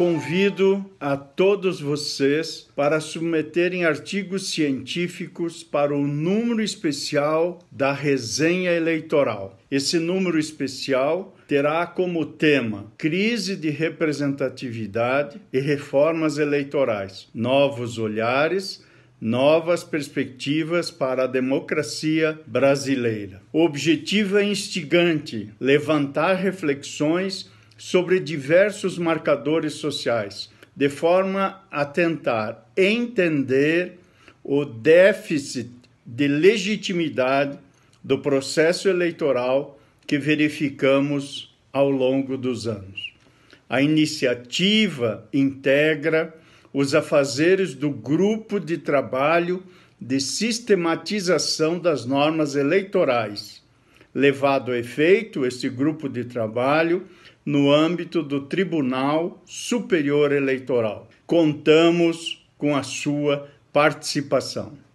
Convido a todos vocês para submeterem artigos científicos para o número especial da resenha eleitoral. Esse número especial terá como tema Crise de representatividade e reformas eleitorais, novos olhares novas perspectivas para a democracia brasileira. O objetivo é instigante levantar reflexões sobre diversos marcadores sociais, de forma a tentar entender o déficit de legitimidade do processo eleitoral que verificamos ao longo dos anos. A iniciativa integra os afazeres do grupo de trabalho de sistematização das normas eleitorais, levado a efeito este grupo de trabalho no âmbito do Tribunal Superior Eleitoral. Contamos com a sua participação.